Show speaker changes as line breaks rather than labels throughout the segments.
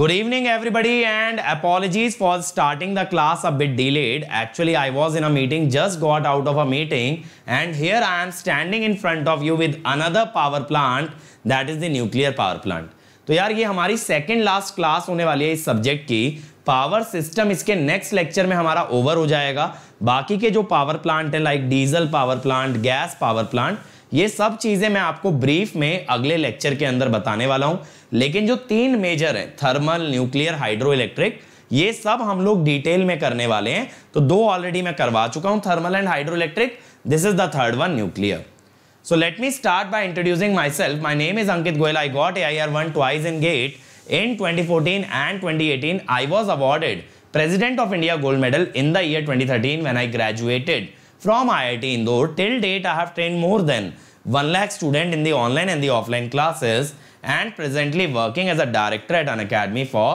Good evening everybody and apologies for starting the class a bit delayed actually I was in meeting just got out of a meeting and here I am standing in front of you with another power plant that is the nuclear power plant तो यार ये हमारी second last class होने वाली है इस subject की power system इसके नेक्स्ट लेक्चर में हमारा ओवर हो जाएगा बाकी के जो पावर प्लांट है like diesel power plant gas power plant ये सब चीजें मैं आपको ब्रीफ में अगले लेक्चर के अंदर बताने वाला हूं लेकिन जो तीन मेजर है थर्मल न्यूक्लियर हाइड्रो इलेक्ट्रिक ये सब हम लोग डिटेल में करने वाले हैं तो दो ऑलरेडी मैं करवा चुका हूं thermal and hydro electric this is the third one nuclear so let me start by introducing my self my name is Ankit Goyal I got A I R one two eyes in GATE in twenty and twenty I was awarded President of India gold medal in the year twenty thirteen when I graduated from IIT Indore. Till date, I have trained more than 1 lakh student in the online and the offline classes and presently working as a director at an academy for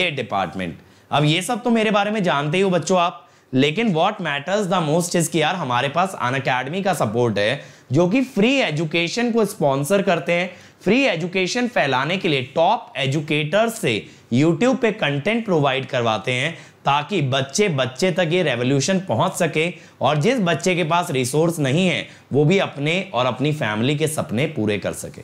gate department. अब ये सब तो मेरे बारे में जानते ही हो बच्चों आप लेकिन what matters the most is कि यार हमारे पास अन अकेडमी का सपोर्ट है जो कि फ्री एजुकेशन को स्पॉन्सर करते हैं फ्री एजुकेशन फैलाने के लिए टॉप एजुकेटर्स से यूट्यूब पे कंटेंट प्रोवाइड करवाते हैं ताकि बच्चे बच्चे तक ये रेवोल्यूशन पहुंच सके और जिस बच्चे के पास रिसोर्स नहीं है वो भी अपने और अपनी फैमिली के सपने पूरे कर सके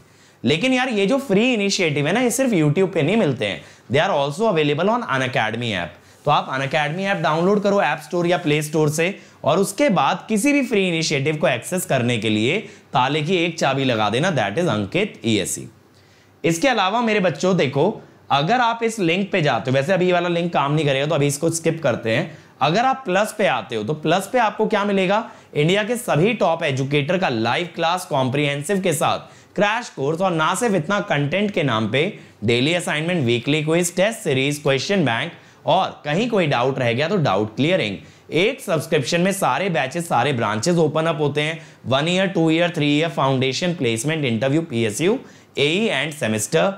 लेकिन यार ये जो फ्री इनिशिएटिव है ना ये सिर्फ यूट्यूब पे नहीं मिलते हैं they are also available on Unacademy app तो आप अन अकेडमी ऐप डाउनलोड करो ऐप स्टोर या प्ले स्टोर से और उसके बाद किसी भी फ्री इनिशिएटिव को एक्सेस करने के लिए ताले की एक चाबी लगा देना दैट इज अंकित ई इसके अलावा मेरे बच्चों देखो अगर आप इस लिंक पे जाते हो वैसे अभी ये वाला लिंक काम नहीं करेगा तो अभी इसको स्किप करते हैं अगर आप प्लस पे आते हो तो प्लस पे आपको क्या मिलेगा इंडिया के सभी टॉप एजुकेटर का लाइव क्लास कॉम्प्रीहेंसिव के साथ क्रैश कोर्स और ना सिर्फ इतना कंटेंट के नाम पे daily assignment weekly quiz test series question bank और कहीं कोई डाउट रह गया तो डाउट क्लियरिंग एक सब्सक्रिप्शन में सारे बैचेस सारे ब्रांचेस ओपन अप होते हैं one year two year three year foundation placement interview PSU AE and semester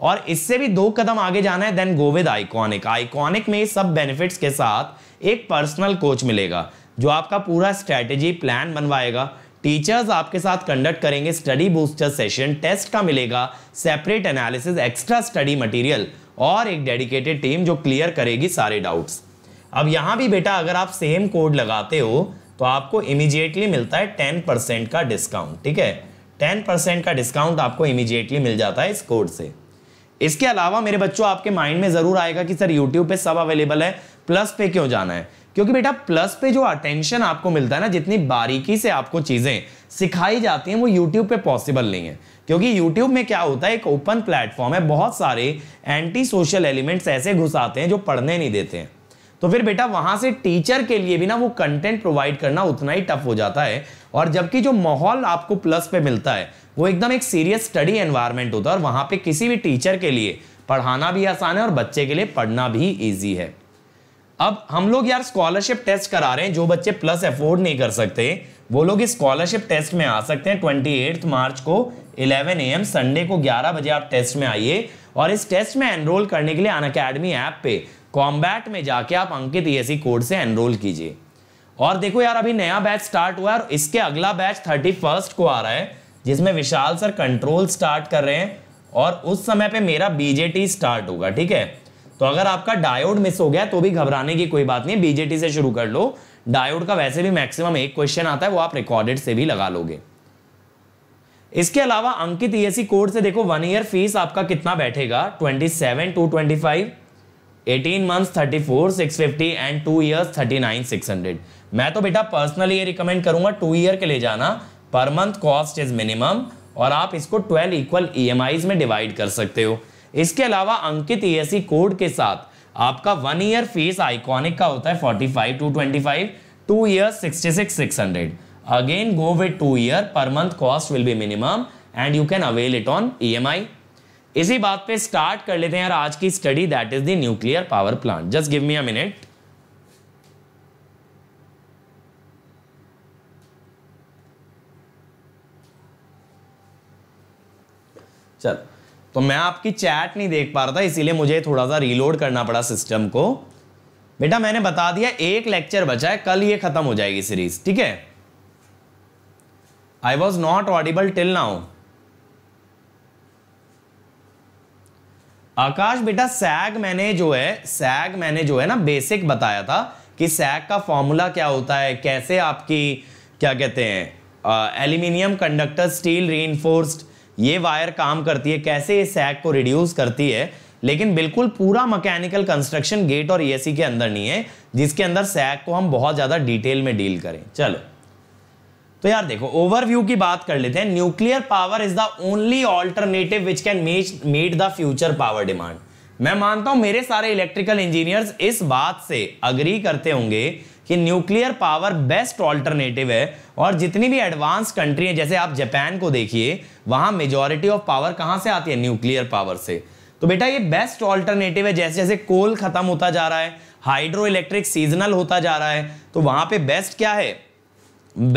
और इससे भी दो कदम आगे जाना है then go with Iconic Iconic में सब बेनिफिट्स के साथ एक पर्सनल कोच मिलेगा जो आपका पूरा स्ट्रैटेजी प्लान बनवाएगा टीचर्स आपके साथ कंडक्ट करेंगे स्टडी बूस्टर सेशन टेस्ट का मिलेगा separate analysis extra study material और एक डेडिकेटेड टीम जो क्लियर करेगी सारे डाउट्स अब यहाँ भी बेटा अगर आप सेम कोड लगाते हो तो आपको इमीजिएटली मिलता है टेन परसेंट का डिस्काउंट ठीक है टेन परसेंट का डिस्काउंट आपको इमीजिएटली मिल जाता है इस कोड से इसके अलावा मेरे बच्चों आपके माइंड में ज़रूर आएगा कि सर यूट्यूब पे सब अवेलेबल है प्लस पे क्यों जाना है क्योंकि बेटा प्लस पे जो अटेंशन आपको मिलता है ना जितनी बारीकी से आपको चीज़ें सिखाई जाती हैं वो यूट्यूब पे पॉसिबल नहीं है क्योंकि यूट्यूब में क्या होता है एक ओपन प्लेटफॉर्म है बहुत सारे एंटी सोशल एलिमेंट्स ऐसे घुसाते हैं जो पढ़ने नहीं देते हैं तो फिर बेटा वहां से टीचर के लिए भी ना वो कंटेंट प्रोवाइड करना उतना ही टफ हो जाता है और जबकि जो माहौल आपको प्लस पे मिलता है वो एकदम एक सीरियस स्टडी एनवायरमेंट होता है और वहाँ पे किसी भी टीचर के लिए पढ़ाना भी आसान है और बच्चे के लिए पढ़ना भी ईजी है अब हम लोग यार स्कॉलरशिप टेस्ट करा रहे हैं जो बच्चे प्लस अफोर्ड नहीं कर सकते वो लोग इस स्कॉलरशिप टेस्ट में आ सकते हैं ट्वेंटी मार्च को 11 एम संडे को 11 बजे आप टेस्ट में आइए और इस टेस्ट में एनरोल करने के लिए अन अकेडमी ऐप पे कॉम्बैट में जाके आप Ankit ESC e code e से एनरोल कीजिए और देखो यार अभी नया बैच स्टार्ट हुआ है और इसके अगला बैच थर्टी फर्स्ट को आ रहा है जिसमें विशाल सर कंट्रोल स्टार्ट कर रहे हैं और उस समय पे मेरा बीजेटी स्टार्ट होगा ठीक है तो अगर आपका डायोड मिस हो गया तो भी घबराने की कोई बात नहीं बीजेटी से शुरू कर लो डायोड का वैसे भी मैक्सिमम एक क्वेश्चन आता है वो आप रिकॉर्डेड से भी लगा लोगे इसके अलावा अंकित ईएससी e कोड से देखो वन ईयर फीस आपका कितना बैठेगा 27 to 25 18 months 34 650 and two years 39 600 मैं तो बेटा पर्सनली ये रिकमेंड करूंगा टू ईयर के लिए जाना पर मंथ कॉस्ट इज मिनिमम और आप इसको 12 इक्वल ई में डिवाइड कर सकते हो इसके अलावा अंकित ई e कोड के साथ आपका वन ईयर फीस आइकॉनिक का होता है 45 five two year 66600 again go with two year per month cost will be minimum and you can avail it on EMI इसी बात पे स्टार्ट कर लेते हैं यार आज की study that is the nuclear power plant just give me a minute चल तो मैं आपकी चैट नहीं देख पा रहा था इसीलिए मुझे थोड़ा सा रीलोड करना पड़ा सिस्टम को बेटा मैंने बता दिया एक लेक्चर बचा है कल ये खत्म हो जाएगी सीरीज ठीक है I was not audible till now Akash बेटा सैग मैंने जो है सैग मैंने जो है ना बेसिक बताया था कि सैग का फॉर्मूला क्या होता है कैसे आपकी क्या कहते हैं एल्यूमिनियम कंडक्टर स्टील री ये वायर काम करती है कैसे ये सैग को रिड्यूस करती है लेकिन बिल्कुल पूरा मैकेनिकल कंस्ट्रक्शन गेट और ईएससी e के अंदर नहीं है जिसके अंदर सैग को हम बहुत ज़्यादा डिटेल में डील करें चलो तो यार देखो ओवरव्यू की बात कर लेते हैं nuclear power is the only alternative which can meet the future power demand मैं मानता हूं मेरे सारे इलेक्ट्रिकल इंजीनियर्स इस बात से अग्री करते होंगे कि न्यूक्लियर पावर बेस्ट ऑल्टरनेटिव है और जितनी भी एडवांस कंट्री है जैसे आप जापान को देखिए वहां मेजोरिटी ऑफ पावर कहां से आती है न्यूक्लियर पावर से तो बेटा ये बेस्ट ऑल्टरनेटिव है जैसे जैसे कोल खत्म होता जा रहा है हाइड्रो इलेक्ट्रिक सीजनल होता जा रहा है तो वहां पे बेस्ट क्या है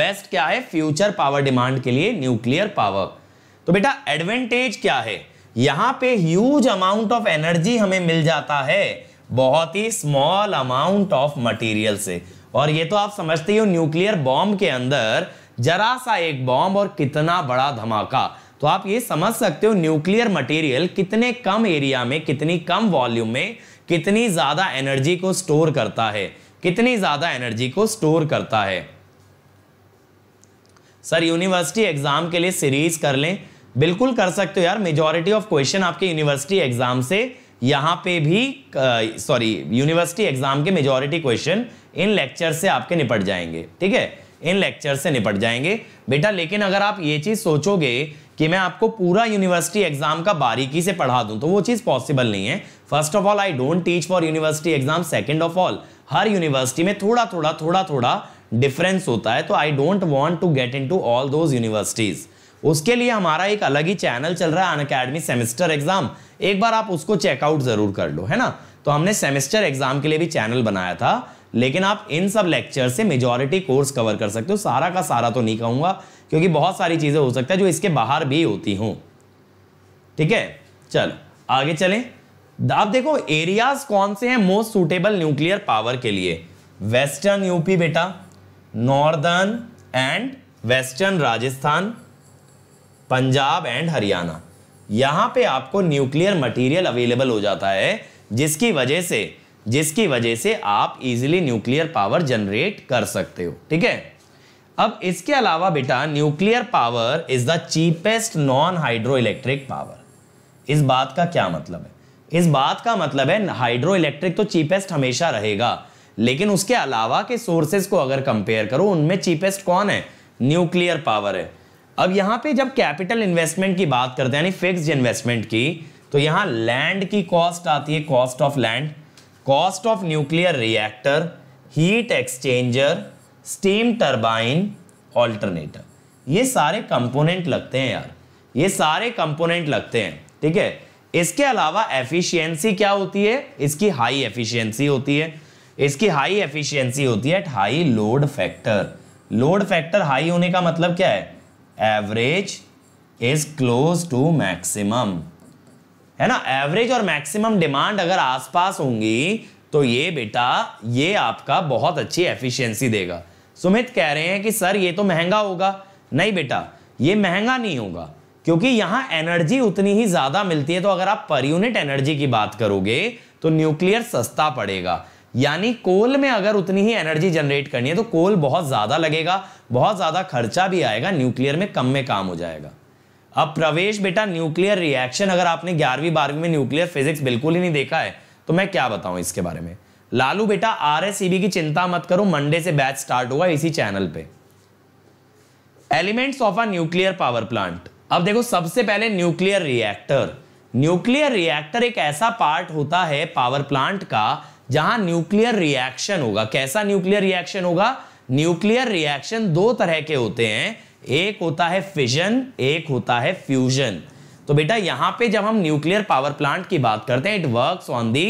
बेस्ट क्या है फ्यूचर पावर डिमांड के लिए न्यूक्लियर पावर तो बेटा एडवांटेज क्या है यहां पे ह्यूज अमाउंट ऑफ एनर्जी हमें मिल जाता है बहुत ही स्मॉल अमाउंट ऑफ मटेरियल से और ये तो आप समझते हो न्यूक्लियर बॉम्ब के अंदर जरा सा एक बॉम्ब और कितना बड़ा धमाका तो आप ये समझ सकते हो न्यूक्लियर मटेरियल कितने कम एरिया में कितनी कम वॉल्यूम में कितनी ज़्यादा एनर्जी को स्टोर करता है कितनी ज़्यादा एनर्जी को स्टोर करता है सर यूनिवर्सिटी एग्ज़ाम के लिए सीरीज कर लें बिल्कुल कर सकते हो यार मेजॉरिटी ऑफ क्वेश्चन आपके यूनिवर्सिटी एग्ज़ाम से यहां पे भी सॉरी यूनिवर्सिटी एग्ज़ाम के मेजॉरिटी क्वेश्चन इन लेक्चर से आपके निपट जाएंगे ठीक है इन लेक्चर से निपट जाएंगे बेटा लेकिन अगर आप ये चीज़ सोचोगे कि मैं आपको पूरा यूनिवर्सिटी एग्जाम का बारीकी से पढ़ा दूं तो वो चीज़ पॉसिबल नहीं है first of all I don't teach for university exam second of all हर यूनिवर्सिटी में थोड़ा थोड़ा थोड़ा थोड़ा डिफरेंस होता है तो I don't want to get into all those universities उसके लिए हमारा एक अलग ही चैनल चल रहा है अन अकेडमी सेमेस्टर एग्जाम एक बार आप उसको चेकआउट जरूर कर लो है ना तो हमने सेमेस्टर एग्जाम के लिए भी चैनल बनाया था लेकिन आप इन सब लेक्चर से मेजॉरिटी कोर्स कवर कर सकते हो सारा का सारा तो नहीं कहूंगा क्योंकि बहुत सारी चीज़ें हो सकता है जो इसके बाहर भी होती हूं ठीक है चलो आगे चलें आप देखो एरियाज कौन से हैं मोस्ट सुटेबल न्यूक्लियर पावर के लिए वेस्टर्न यूपी बेटा northern and western Rajasthan Punjab and Haryana यहां पे आपको न्यूक्लियर मटेरियल अवेलेबल हो जाता है जिसकी वजह से जिसकी वजह से आप इजीली न्यूक्लियर पावर जनरेट कर सकते हो ठीक है अब इसके अलावा बेटा nuclear power is the cheapest non hydro electric power इस बात का क्या मतलब है इस बात का मतलब है हाइड्रो इलेक्ट्रिक तो चीपेस्ट हमेशा रहेगा लेकिन उसके अलावा के सोर्सेज को अगर कंपेयर करो उनमें चीपेस्ट कौन है न्यूक्लियर पावर है अब यहाँ पे जब कैपिटल इन्वेस्टमेंट की बात करते हैं यानी फिक्स्ड इन्वेस्टमेंट की तो यहाँ लैंड की कॉस्ट आती है cost of land cost of nuclear reactor heat exchanger steam turbine alternator ये सारे कंपोनेंट लगते हैं यार ये सारे कंपोनेंट लगते हैं ठीक है इसके अलावा एफिशिएंसी क्या होती है इसकी हाई एफिशिएंसी होती है इसकी हाई एफिशिएंसी होती है at high load factor load factor high होने का मतलब क्या है average is close to maximum है ना एवरेज और मैक्सिमम डिमांड अगर आसपास होंगी तो ये बेटा ये आपका बहुत अच्छी एफिशिएंसी देगा सुमित कह रहे हैं कि सर ये तो महंगा होगा नहीं बेटा ये महंगा नहीं होगा क्योंकि यहां एनर्जी उतनी ही ज़्यादा मिलती है तो अगर आप पर यूनिट एनर्जी की बात करोगे तो न्यूक्लियर सस्ता पड़ेगा यानी कोल में अगर उतनी ही एनर्जी जनरेट करनी है तो कोल बहुत ज़्यादा लगेगा बहुत ज़्यादा खर्चा भी आएगा न्यूक्लियर में कम में काम हो जाएगा अब प्रवेश बेटा न्यूक्लियर रिएक्शन अगर आपने ग्यारहवीं बारहवीं में न्यूक्लियर फिजिक्स बिल्कुल ही नहीं देखा है तो मैं क्या बताऊं इसके बारे में लालू बेटा आर e की चिंता मत करो मंडे से बैच स्टार्ट होगा इसी चैनल पे elements of a nuclear power plant अब देखो सबसे पहले न्यूक्लियर रिएक्टर न्यूक्लियर रिएक्टर एक ऐसा पार्ट होता है पावर प्लांट का जहां न्यूक्लियर रिएक्शन होगा कैसा न्यूक्लियर रिएक्शन होगा न्यूक्लियर रिएक्शन दो तरह के होते हैं एक होता है फिजन एक होता है फ्यूजन तो बेटा यहां पे जब हम न्यूक्लियर पावर प्लांट की बात करते हैं it works on the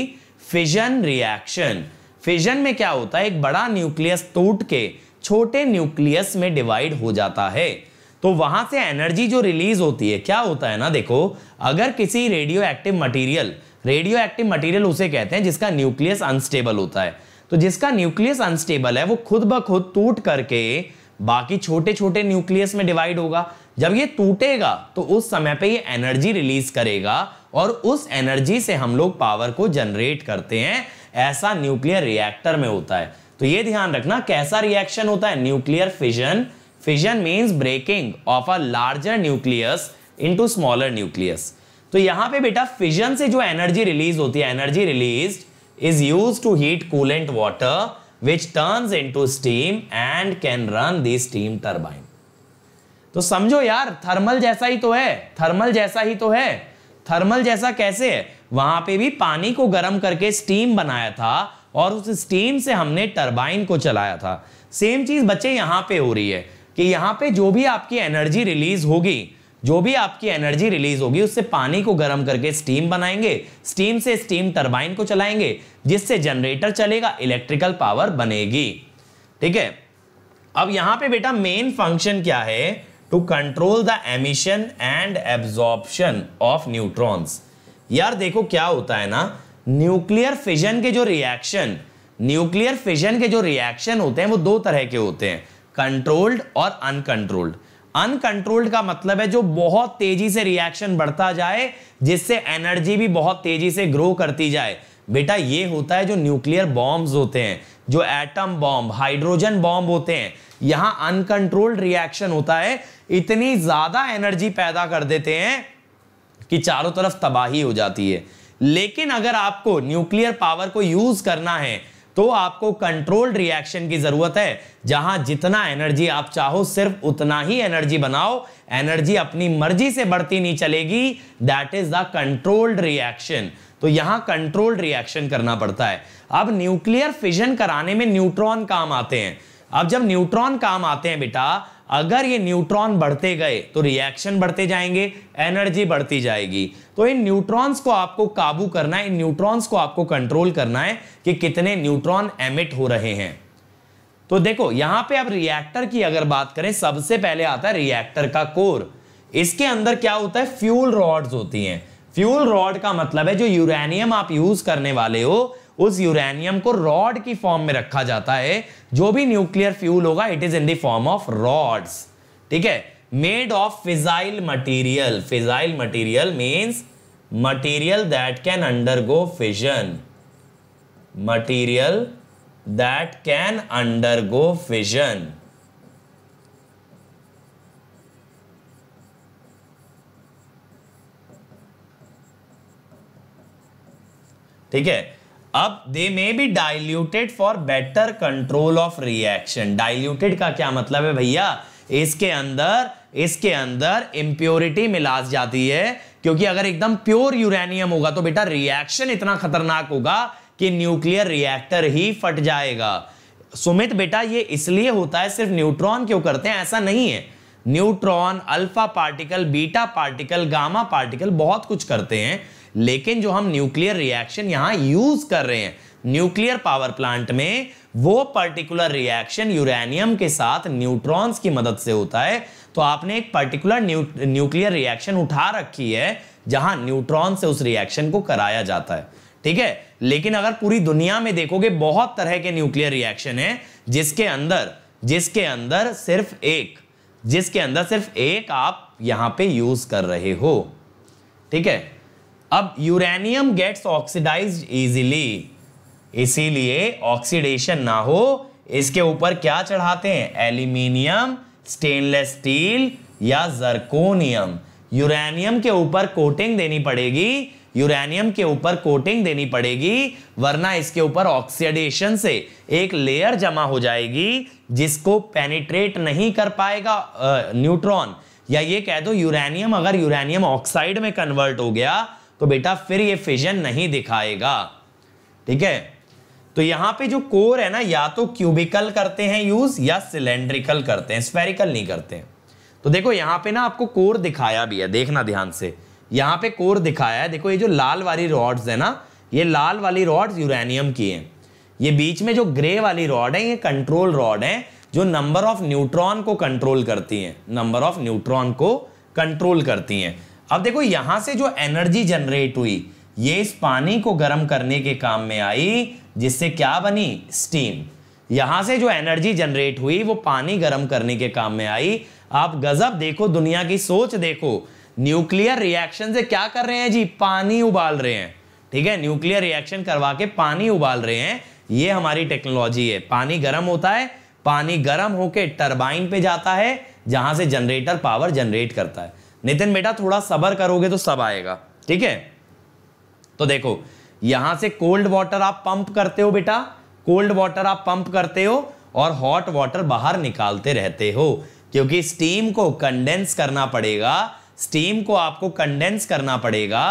fission reaction fission में क्या होता है एक बड़ा न्यूक्लियस टूट के छोटे न्यूक्लियस में डिवाइड हो जाता है तो वहां से एनर्जी जो रिलीज होती है क्या होता है ना देखो अगर किसी radioactive material radioactive material उसे कहते हैं जिसका न्यूक्लियस अनस्टेबल होता है तो जिसका न्यूक्लियस अनस्टेबल है वो खुद ब खुद टूट करके बाकी छोटे छोटे न्यूक्लियस में डिवाइड होगा जब ये टूटेगा तो उस समय पे ये एनर्जी रिलीज करेगा और उस एनर्जी से हम लोग पावर को जनरेट करते हैं ऐसा न्यूक्लियर रिएक्टर में होता है तो ये ध्यान रखना कैसा रिएक्शन होता है nuclear fission fission means breaking of a larger nucleus into smaller nucleus तो यहां पे बेटा फिजन से जो एनर्जी रिलीज होती है energy release is use to heat coolant water which turns into steam and can run the steam turbine तो समझो यार थर्मल जैसा ही तो है थर्मल जैसा ही तो है थर्मल जैसा कैसे है वहां पे भी पानी को गर्म करके स्टीम बनाया था और उस स्टीम से हमने टरबाइन को चलाया था सेम चीज बच्चे यहां पे हो रही है कि यहां पे जो भी आपकी एनर्जी रिलीज होगी जो भी आपकी एनर्जी रिलीज होगी उससे पानी को गर्म करके स्टीम बनाएंगे स्टीम से स्टीम टर्बाइन को चलाएंगे जिससे जनरेटर चलेगा इलेक्ट्रिकल पावर बनेगी ठीक है अब यहां पे बेटा मेन फंक्शन क्या है to control the emission and absorption of neutrons यार देखो क्या होता है ना न्यूक्लियर फिजन के जो रिएक्शन न्यूक्लियर फिजन के जो रिएक्शन होते हैं वो दो तरह के होते हैं कंट्रोल्ड और अनकंट्रोल्ड अनकंट्रोल्ड का मतलब है जो बहुत तेजी से रिएक्शन बढ़ता जाए जिससे एनर्जी भी बहुत तेजी से ग्रो करती जाए बेटा ये होता है जो न्यूक्लियर बॉम्ब्स होते हैं जो एटम बॉम्ब हाइड्रोजन बॉम्ब होते हैं यहां अनकंट्रोल्ड रिएक्शन होता है इतनी ज्यादा एनर्जी पैदा कर देते हैं कि चारों तरफ तबाही हो जाती है लेकिन अगर आपको न्यूक्लियर पावर को यूज करना है तो आपको कंट्रोल्ड रिएक्शन की जरूरत है जहां जितना एनर्जी आप चाहो सिर्फ उतना ही एनर्जी बनाओ एनर्जी अपनी मर्जी से बढ़ती नहीं चलेगी that is the controlled reaction तो यहां कंट्रोल्ड रिएक्शन करना पड़ता है अब न्यूक्लियर फिजन कराने में न्यूट्रॉन काम आते हैं अब जब न्यूट्रॉन काम आते हैं बेटा अगर ये न्यूट्रॉन बढ़ते गए तो रिएक्शन बढ़ते जाएंगे एनर्जी बढ़ती जाएगी तो इन न्यूट्रॉन्स को आपको काबू करना है इन न्यूट्रॉन्स को आपको कंट्रोल करना है कि कितने न्यूट्रॉन एमिट हो रहे हैं तो देखो यहां पे आप रिएक्टर की अगर बात करें सबसे पहले आता है रिएक्टर का कोर इसके अंदर क्या होता है फ्यूल रॉड्स होती हैं फ्यूल रॉड का मतलब है जो यूरेनियम आप यूज करने वाले हो उस यूरेनियम को रॉड की फॉर्म में रखा जाता है जो भी न्यूक्लियर फ्यूल होगा it is in the of rods ठीक है made of fissile material fissile material means can undergo fission material that can undergo fission ठीक है अब they may be diluted for better control of reaction diluted का क्या मतलब है भैया इसके अंदर इसके अंदर इंप्योरिटी मिला जाती है क्योंकि अगर एकदम प्योर यूरेनियम होगा तो बेटा रिएक्शन इतना खतरनाक होगा कि न्यूक्लियर रिएक्टर ही फट जाएगा सुमित बेटा ये इसलिए होता है सिर्फ न्यूट्रॉन क्यों करते हैं ऐसा नहीं है neutron alpha particle beta particle gamma particle बहुत कुछ करते हैं लेकिन जो हम न्यूक्लियर रिएक्शन यहां यूज कर रहे हैं न्यूक्लियर पावर प्लांट में वो पर्टिकुलर रिएक्शन यूरेनियम के साथ न्यूट्रॉन्स की मदद से होता है तो आपने एक पर्टिकुलर न्यू, न्यूक्लियर रिएक्शन उठा रखी है जहां न्यूट्रॉन से उस रिएक्शन को कराया जाता है ठीक है लेकिन अगर पूरी दुनिया में देखोगे बहुत तरह के न्यूक्लियर रिएक्शन है जिसके अंदर जिसके अंदर सिर्फ एक जिसके अंदर सिर्फ एक आप यहां पे यूज कर रहे हो ठीक है अब यूरेनियम गेट्स ऑक्सीडाइज इजीली इसीलिए ऑक्सीडेशन ना हो इसके ऊपर क्या चढ़ाते हैं एल्यूमिनियम स्टेनलेस स्टील या जरकोनियम यूरेनियम के ऊपर कोटिंग देनी पड़ेगी यूरेनियम के ऊपर कोटिंग देनी पड़ेगी वरना इसके ऊपर ऑक्सीडेशन से एक लेयर जमा हो जाएगी जिसको पेनिट्रेट नहीं कर पाएगा न्यूट्रॉन या ये कह दो यूरेनियम अगर यूरेनियम ऑक्साइड में कन्वर्ट हो गया तो बेटा फिर ये फिजन नहीं दिखाएगा ठीक है तो यहाँ पे जो कोर है ना या तो क्यूबिकल करते हैं यूज या सिलेंड्रिकल करते हैं स्पेरिकल नहीं करते हैं तो देखो यहाँ पे ना आपको कोर दिखाया भी है देखना ध्यान से यहाँ पे कोर दिखाया है देखो ये जो लाल वाली रॉड्स है ना ये लाल वाली रॉड्स यूरेनियम की हैं ये बीच में जो ग्रे वाली रॉड है ये कंट्रोल रॉड है जो नंबर ऑफ न्यूट्रॉन को कंट्रोल करती है नंबर ऑफ न्यूट्रॉन को कंट्रोल करती है अब देखो यहां से जो एनर्जी जनरेट हुई ये इस पानी को गर्म करने के काम में आई जिससे क्या बनी स्टीम यहां से जो एनर्जी जनरेट हुई वो पानी गर्म करने के काम में आई आप गजब देखो दुनिया की सोच देखो न्यूक्लियर रिएक्शन से क्या कर रहे हैं जी पानी उबाल रहे हैं ठीक है न्यूक्लियर रिएक्शन करवा के पानी उबाल रहे हैं ये हमारी टेक्नोलॉजी है पानी गर्म होता है पानी गर्म होके टरबाइन पे जाता है जहां से जनरेटर पावर जनरेट करता है नितिन बेटा थोड़ा सबर करोगे तो सब आएगा ठीक है तो देखो यहां से कोल्ड वाटर आप पंप करते हो बेटा कोल्ड वाटर आप पंप करते हो और हॉट वाटर बाहर निकालते रहते हो क्योंकि स्टीम को कंडेंस करना पड़ेगा स्टीम को आपको कंडेंस करना पड़ेगा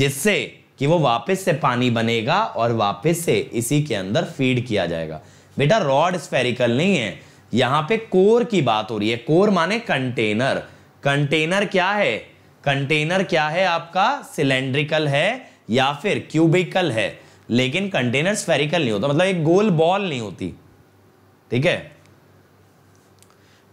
जिससे कि वो वापस से पानी बनेगा और वापस से इसी के अंदर फीड किया जाएगा बेटा रॉड स्पेरिकल नहीं है यहां पे कोर की बात हो रही है कोर माने कंटेनर कंटेनर क्या है कंटेनर क्या है आपका सिलेंड्रिकल है या फिर क्यूबिकल है लेकिन कंटेनर स्फेरिकल नहीं होता मतलब एक गोल बॉल नहीं होती ठीक है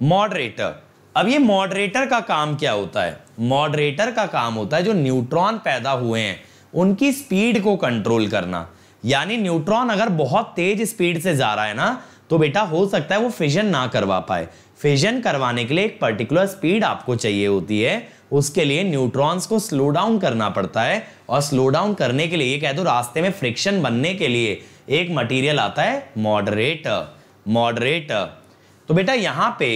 मॉडरेटर अब ये मॉडरेटर का काम क्या होता है मॉडरेटर का काम होता है जो न्यूट्रॉन पैदा हुए हैं उनकी स्पीड को कंट्रोल करना यानी न्यूट्रॉन अगर बहुत तेज स्पीड से जा रहा है ना तो बेटा हो सकता है वो फिजन ना करवा पाए फिजन करवाने के लिए एक पर्टिकुलर स्पीड आपको चाहिए होती है उसके लिए न्यूट्रॉन्स को स्लो डाउन करना पड़ता है और स्लो डाउन करने के लिए कह दो रास्ते में फ्रिक्शन बनने के लिए एक मटेरियल आता है मॉडरेट मॉडरेट तो बेटा यहाँ पे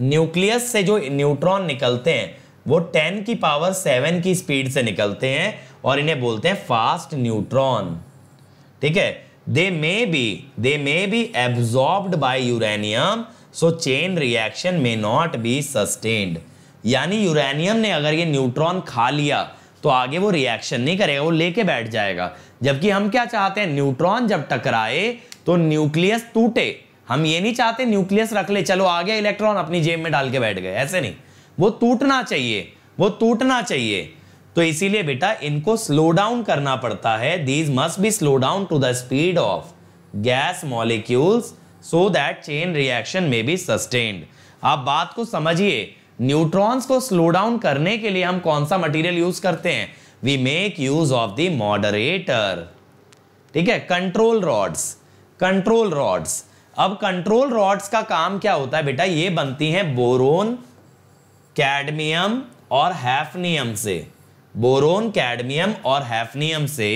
न्यूक्लियस से जो न्यूट्रॉन निकलते हैं वो 10 की पावर 7 की स्पीड से निकलते हैं और इन्हें बोलते हैं फास्ट न्यूट्रॉन ठीक है they may be they may be absorbed by uranium so chain reaction may not be sustained यानी यूरेनियम ने अगर ये न्यूट्रॉन खा लिया तो आगे वो रिएक्शन नहीं करेगा वो लेके बैठ जाएगा जबकि हम क्या चाहते हैं न्यूट्रॉन जब टकराए तो न्यूक्लियस टूटे हम ये नहीं चाहते न्यूक्लियस रख ले चलो आ गया इलेक्ट्रॉन अपनी जेब में डाल के बैठ गए ऐसे नहीं वो टूटना चाहिए वो टूटना चाहिए तो इसीलिए बेटा इनको स्लो डाउन करना पड़ता है these must be slow down to the speed of gas molecules so that chain reaction may be sustained आप बात को समझिए न्यूट्रॉन्स को स्लो डाउन करने के लिए हम कौन सा मटेरियल यूज करते हैं we make use of the moderator ठीक है कंट्रोल रॉड्स कंट्रोल रॉड्स अब कंट्रोल रॉड्स का काम क्या होता है बेटा ये बनती हैं बोरोन कैडमियम और हैफनियम से बोरोन कैडमियम और हैफनियम से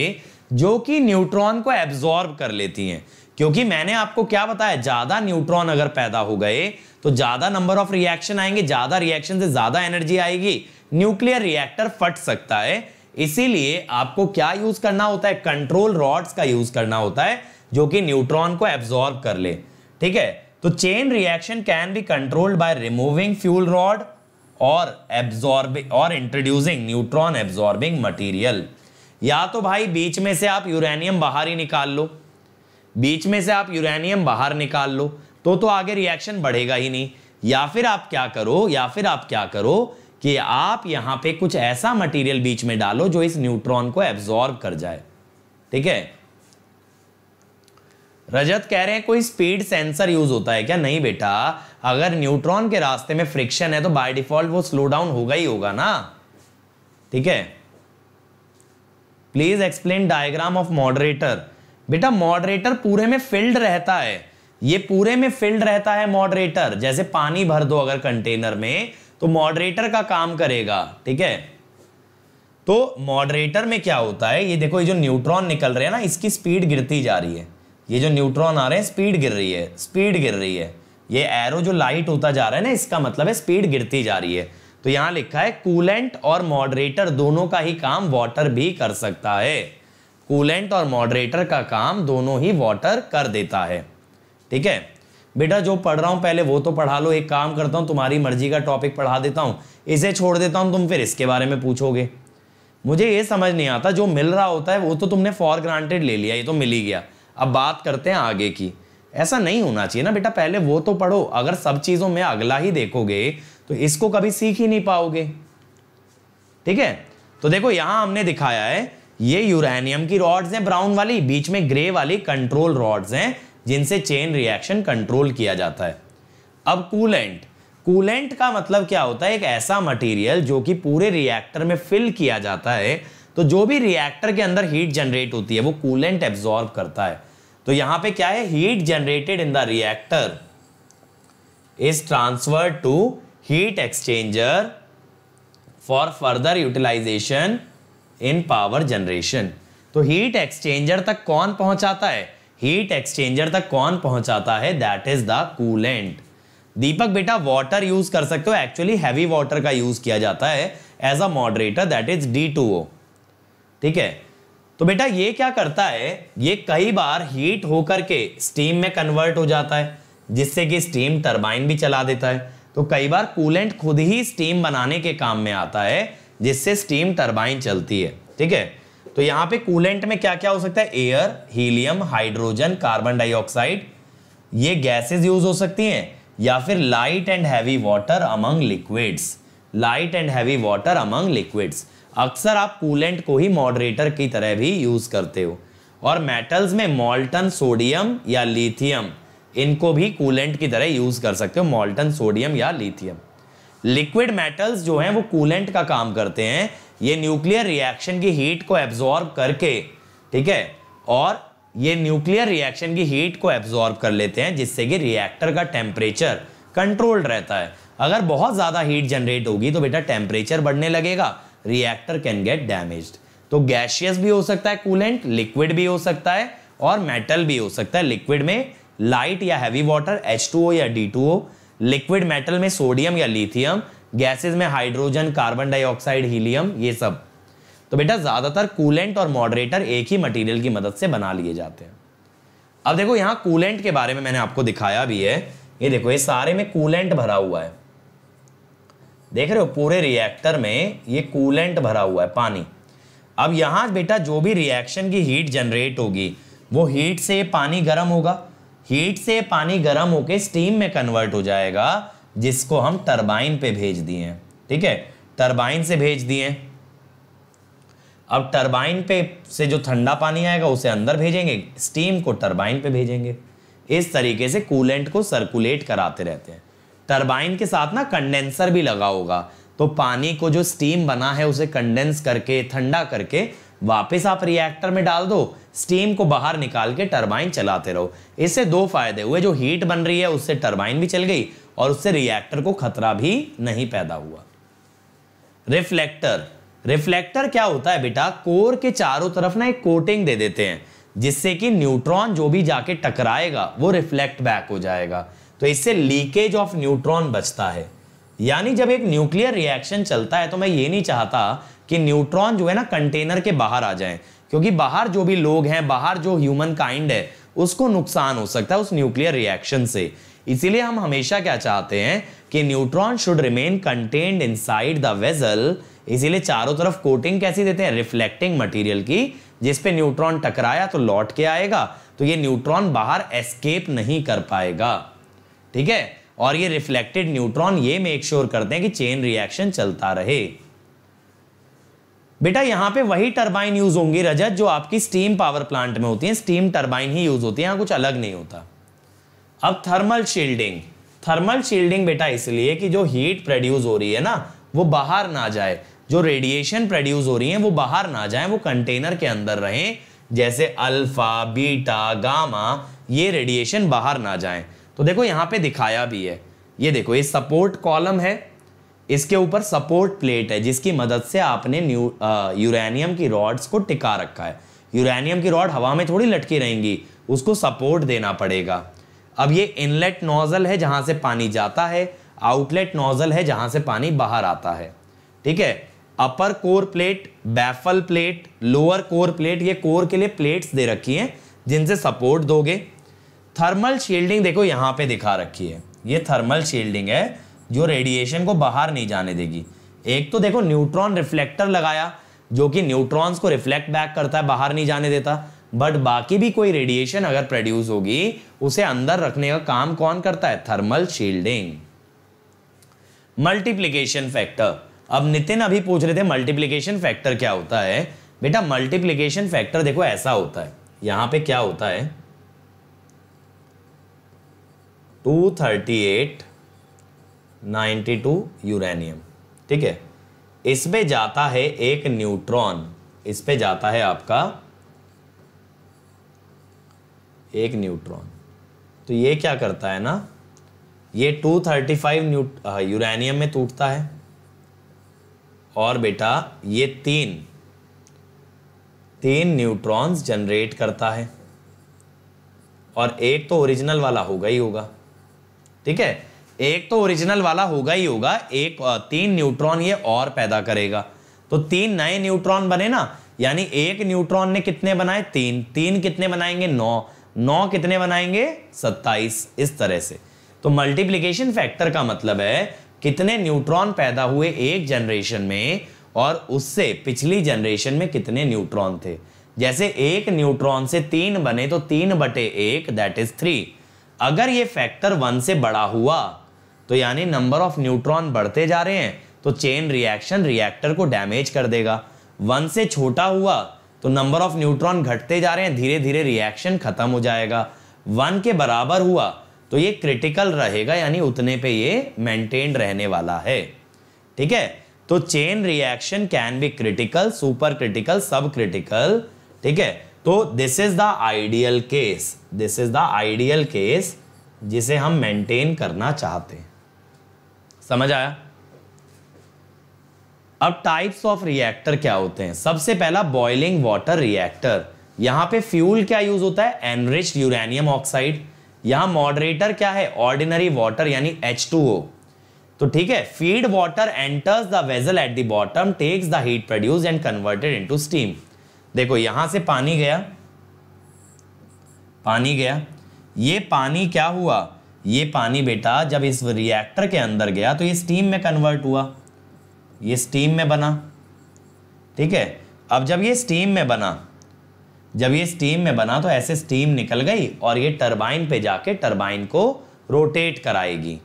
जो कि न्यूट्रॉन को एब्जॉर्ब कर लेती हैं क्योंकि मैंने आपको क्या बताया ज्यादा न्यूट्रॉन अगर पैदा हो गए तो ज्यादा नंबर ऑफ रिएक्शन आएंगे ज्यादा रिएक्शन से ज्यादा एनर्जी आएगी न्यूक्लियर रिएक्टर फट सकता है इसीलिए आपको क्या यूज करना होता है कंट्रोल रॉड्स का यूज करना होता है जो कि न्यूट्रॉन को एब्जॉर्ब कर ले ठीक है तो chain reaction can be controlled by removing fuel rod और एब्जॉर्बिंग और इंट्रोड्यूसिंग न्यूट्रॉन एब्सॉर्बिंग मटेरियल या तो भाई बीच में से आप यूरेनियम बाहर ही निकाल लो बीच में से आप यूरेनियम बाहर निकाल लो तो तो आगे रिएक्शन बढ़ेगा ही नहीं या फिर आप क्या करो या फिर आप क्या करो कि आप यहां पे कुछ ऐसा मटेरियल बीच में डालो जो इस न्यूट्रॉन को एब्जॉर्ब कर जाए ठीक है रजत कह रहे हैं कोई स्पीड सेंसर यूज होता है क्या नहीं बेटा अगर न्यूट्रॉन के रास्ते में फ्रिक्शन है तो बाय डिफॉल्ट वो स्लो डाउन होगा ही होगा ना ठीक है please explain diagram of moderator बेटा मॉडरेटर पूरे में फिल्ड रहता है ये पूरे में फिल्ड रहता है मॉडरेटर जैसे पानी भर दो अगर कंटेनर में तो मॉडरेटर का काम करेगा ठीक है तो मॉडरेटर में क्या होता है ये देखो ये जो न्यूट्रॉन निकल रहे हैं ना इसकी स्पीड गिरती जा रही है ये जो न्यूट्रॉन आ रहे हैं स्पीड गिर रही है स्पीड गिर रही है ये एरो जो लाइट होता जा रहा है ना इसका मतलब है स्पीड गिरती जा रही है तो यहां लिखा है कूलेंट और मॉडरेटर दोनों का ही काम वाटर भी कर सकता है कूलेंट और मॉडरेटर का काम दोनों ही वाटर कर देता है ठीक है बेटा जो पढ़ रहा हूँ पहले वो तो पढ़ा लो एक काम करता हूँ तुम्हारी मर्जी का टॉपिक पढ़ा देता हूँ इसे छोड़ देता हूँ तुम फिर इसके बारे में पूछोगे मुझे ये समझ नहीं आता जो मिल रहा होता है वो तो तुमने फॉर ग्रांटेड ले लिया ये तो मिल ही गया अब बात करते हैं आगे की ऐसा नहीं होना चाहिए ना बेटा पहले वो तो पढ़ो अगर सब चीज़ों में अगला ही देखोगे तो इसको कभी सीख ही नहीं पाओगे ठीक है तो देखो यहाँ हमने दिखाया है ये यूरेनियम की रॉड्स हैं ब्राउन वाली बीच में ग्रे वाली कंट्रोल रॉड्स हैं जिनसे चेन रिएक्शन कंट्रोल किया जाता है अब कूलेंट कूलेंट का मतलब क्या होता है एक ऐसा मटेरियल जो कि पूरे रिएक्टर में फिल किया जाता है तो जो भी रिएक्टर के अंदर हीट जनरेट होती है वो कूलेंट एब्जॉर्ब करता है तो यहां पे क्या है heat generated in the reactor is transferred to heat exchanger for further utilisation in power generation तो हीट एक्सचेंजर तक कौन पहुंचाता है हीट एक्सचेंजर तक कौन पहुंचाता है that is the coolant Deepak बेटा वाटर यूज कर सकते हो एक्चुअली हैवी वाटर का यूज किया जाता है as a moderator that is D two O ठीक है तो बेटा ये क्या करता है ये कई बार हीट होकर के स्टीम में कन्वर्ट हो जाता है जिससे कि स्टीम टर्बाइन भी चला देता है तो कई बार कूलेंट खुद ही स्टीम बनाने के काम में आता है जिससे स्टीम टर्बाइन चलती है ठीक है तो यहाँ पे कूलेंट में क्या क्या हो सकता है air helium hydrogen carbon dioxide ये गैसेस यूज हो सकती हैं या फिर light and heavy water among liquids light and heavy water among liquids अक्सर आप कूलेंट को ही मॉडरेटर की तरह भी यूज करते हो और मेटल्स में मॉल्टन सोडियम या लिथियम इनको भी कूलेंट की तरह यूज कर सकते हो मॉल्टन सोडियम या लिथियम लिक्विड मेटल्स जो हैं वो कूलेंट का काम करते हैं ये न्यूक्लियर रिएक्शन की हीट को एब्जॉर्ब करके ठीक है और ये न्यूक्लियर रिएक्शन की हीट को एब्जॉर्ब कर लेते हैं जिससे कि रिएक्टर का टेम्परेचर कंट्रोल्ड रहता है अगर बहुत ज़्यादा हीट जनरेट होगी तो बेटा टेम्परेचर बढ़ने लगेगा रिएक्टर कैन गेट डैमेज तो गैशियस भी हो सकता है कूलेंट लिक्विड भी हो सकता है और मेटल भी हो सकता है लिक्विड में लाइट या हैवी वाटर एच या डी लिक्विड मेटल में सोडियम या लिथियम गैसेज में हाइड्रोजन कार्बन डाइऑक्साइड हीलियम ये सब तो बेटा ज्यादातर कूलेंट और मॉडरेटर एक ही मटेरियल की मदद से बना लिए जाते हैं अब देखो यहाँ कूलेंट के बारे में मैंने आपको दिखाया भी है ये देखो ये सारे में कूलेंट भरा हुआ है देख रहे हो पूरे रिएक्टर में ये कूलेंट भरा हुआ है पानी अब यहां बेटा जो भी रिएक्शन की हीट जनरेट होगी वो हीट से पानी गर्म होगा हीट से पानी गर्म होके स्टीम में कन्वर्ट हो जाएगा जिसको हम टर्बाइन पे भेज दिए ठीक है टर्बाइन से भेज दिए अब टर्बाइन पे से जो ठंडा पानी आएगा उसे अंदर भेजेंगे स्टीम को टर्बाइन पे भेजेंगे इस तरीके से कूलेंट को सर्कुलेट कराते रहते हैं टर्बाइन के साथ ना कंडेंसर भी लगा होगा तो पानी को जो स्टीम बना है उसे कंडेंस करके ठंडा करके वापस आप रिएक्टर में डाल दो स्टीम को बाहर निकाल के टरबाइन चलाते रहो इससे दो फायदे हुए जो हीट बन रही है उससे टरबाइन भी चल गई और उससे रिएक्टर को खतरा भी नहीं पैदा हुआ रिफ्लेक्टर रिफ्लेक्टर क्या होता है बेटा कोर के चारों तरफ ना एक कोटिंग दे देते हैं जिससे कि न्यूट्रॉन जो भी जाके टकराएगा वो रिफ्लेक्ट बैक हो जाएगा तो इससे लीकेज ऑफ न्यूट्रॉन बचता है यानी जब एक न्यूक्लियर रिएक्शन चलता है तो मैं ये नहीं चाहता कि न्यूट्रॉन जो है ना कंटेनर के बाहर आ जाए क्योंकि बाहर जो भी लोग हैं बाहर जो ह्यूमन काइंड है उसको नुकसान हो सकता है उस न्यूक्लियर रिएक्शन से इसीलिए हम हमेशा क्या चाहते हैं कि neutron should remain contained side the vessel इसीलिए चारों तरफ कोटिंग कैसी देते हैं रिफ्लेक्टिंग मटेरियल की जिस पे न्यूट्रॉन टकराया तो लौट के आएगा तो ये न्यूट्रॉन बाहर एस्केप नहीं कर पाएगा ठीक है और ये रिफ्लेक्टेड न्यूट्रॉन ये मेक श्योर करते हैं कि चेन रिएक्शन चलता रहे बेटा यहां पे वही टरबाइन यूज होंगी रजत जो आपकी स्टीम पावर प्लांट में होती है स्टीम टरबाइन ही यूज होती है यहां कुछ अलग नहीं होता अब थर्मल शील्डिंग थर्मल शील्डिंग बेटा इसलिए कि जो हीट प्रोड्यूस हो रही है ना वो बाहर ना जाए जो रेडिएशन प्रोड्यूस हो रही है वो बाहर ना जाए वो कंटेनर के अंदर रहें जैसे अल्फा बीटा गामा ये रेडिएशन बाहर ना जाए तो देखो यहाँ पे दिखाया भी है ये देखो ये सपोर्ट कॉलम है इसके ऊपर सपोर्ट प्लेट है जिसकी मदद से आपने न्यू यूरेनियम की रॉड्स को टिका रखा है यूरेनियम की रॉड हवा में थोड़ी लटकी रहेंगी उसको सपोर्ट देना पड़ेगा अब ये इनलेट नोज़ल है जहाँ से पानी जाता है आउटलेट नोज़ल है जहाँ से पानी बाहर आता है ठीक है upper core plate baffle plate lower core plate ये कोर के लिए प्लेट्स दे रखी हैं जिनसे सपोर्ट दोगे थर्मल शील्डिंग देखो यहाँ पे दिखा रखी है ये थर्मल शील्डिंग है जो रेडिएशन को बाहर नहीं जाने देगी एक तो देखो न्यूट्रॉन रिफ्लेक्टर लगाया जो कि न्यूट्रॉन्स को रिफ्लेक्ट बैक करता है बाहर नहीं जाने देता बट बाकी भी कोई रेडिएशन अगर प्रोड्यूस होगी उसे अंदर रखने का काम कौन करता है थर्मल शील्डिंग मल्टीप्लीकेशन फैक्टर अब नितिन अभी पूछ रहे थे मल्टीप्लीकेशन फैक्टर क्या होता है बेटा मल्टीप्लीकेशन फैक्टर देखो ऐसा होता है यहां पे क्या होता है 238 यूरेनियम ठीक है इसमें जाता है एक न्यूट्रॉन इस पे जाता है आपका एक न्यूट्रॉन तो ये क्या करता है ना ये 235 न्यू यूरेनियम में टूटता है और बेटा ये तीन तीन न्यूट्रॉन्स जनरेट करता है और एक तो ओरिजिनल वाला होगा ही होगा ठीक है एक तो ओरिजिनल वाला होगा ही होगा एक तीन न्यूट्रॉन ये और पैदा करेगा तो तीन नए न्यूट्रॉन बने ना यानी एक न्यूट्रॉन ने कितने बनाए तीन तीन कितने बनाएंगे नौ नौ कितने बनाएंगे सत्ताईस इस तरह से तो मल्टीप्लीकेशन फैक्टर का मतलब है कितने न्यूट्रॉन पैदा हुए एक जनरेशन में और उससे पिछली जनरेशन में कितने न्यूट्रॉन थे जैसे एक न्यूट्रॉन से तीन बने तो तीन बटे एक दैट इज थ्री अगर ये फैक्टर वन से बड़ा हुआ तो यानी नंबर ऑफ न्यूट्रॉन बढ़ते जा रहे हैं तो चेन रिएक्शन रिएक्टर को डैमेज कर देगा वन से छोटा हुआ तो नंबर ऑफ न्यूट्रॉन घटते जा रहे हैं धीरे धीरे रिएक्शन खत्म हो जाएगा वन के बराबर हुआ तो ये क्रिटिकल रहेगा यानी उतने पे ये मेंटेन रहने वाला है ठीक है तो chain reaction can be critical supercritical subcritical ठीक है तो this is the ideal case this is the ideal case जिसे हम मेंटेन करना चाहते हैं समझ आया अब टाइप्स ऑफ रिएक्टर क्या होते हैं सबसे पहला बॉइलिंग वाटर रिएक्टर यहां पे फ्यूल क्या यूज होता है एनरिच यूरेनियम ऑक्साइड यहां मॉडरेटर क्या है ऑर्डिनरी वाटर यानी एच तो ठीक है feed water enters the vessel at the bottom takes the heat produce and converted into steam देखो यहां से पानी गया पानी गया ये पानी क्या हुआ ये पानी बेटा जब इस रिएक्टर के अंदर गया तो ये स्टीम में कन्वर्ट हुआ ये स्टीम में बना ठीक है अब जब ये स्टीम में बना जब ये स्टीम में बना तो ऐसे स्टीम निकल गई और ये टरबाइन पे जाके टरबाइन को रोटेट कराएगी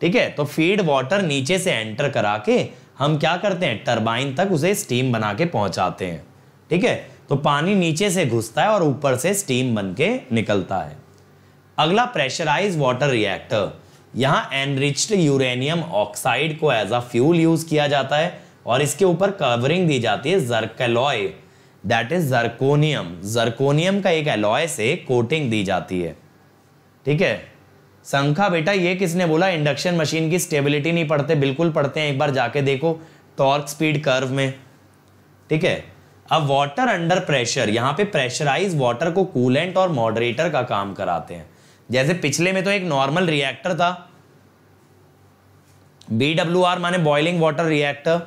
ठीक है तो फीड वाटर नीचे से एंटर करा के हम क्या करते हैं टरबाइन तक उसे स्टीम बना के पहुंचाते हैं ठीक है तो पानी नीचे से घुसता है और ऊपर से स्टीम बन के निकलता है अगला प्रेशराइज वाटर रिएक्टर यहाँ एनरिच्ड यूरेनियम ऑक्साइड को एज अ फ्यूल यूज किया जाता है और इसके ऊपर कवरिंग दी जाती है zircaloy that is zirconium zirconium का एक एलॉय से कोटिंग दी जाती है ठीक है संखा बेटा ये किसने बोला इंडक्शन मशीन की स्टेबिलिटी नहीं पढ़ते बिल्कुल पढ़ते हैं एक बार जाके देखो टॉर्क स्पीड कर्व में ठीक है अब वाटर अंडर प्रेशर यहाँ पे प्रेशराइज वाटर को कूलेंट और मॉडरेटर का काम कराते हैं जैसे पिछले में तो एक नॉर्मल रिएक्टर था बी डब्ल्यू आर माने बॉइलिंग वाटर रिएक्टर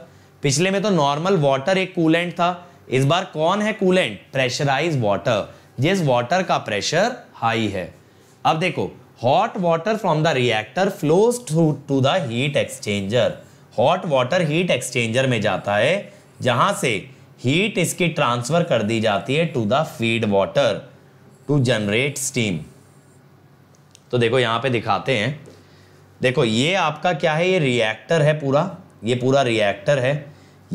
पिछले में तो नॉर्मल वाटर एक कूलेंट था इस बार कौन है कूलेंट प्रेशराइज वाटर जिस वाटर का प्रेशर हाई है अब देखो hot water from the reactor flows to the heat exchanger hot water heat exchanger में जाता है जहां से हीट इसकी ट्रांसफर कर दी जाती है to the feed water to generate steam तो देखो यहां पे दिखाते हैं देखो ये आपका क्या है ये रिएक्टर है पूरा ये पूरा रिएक्टर है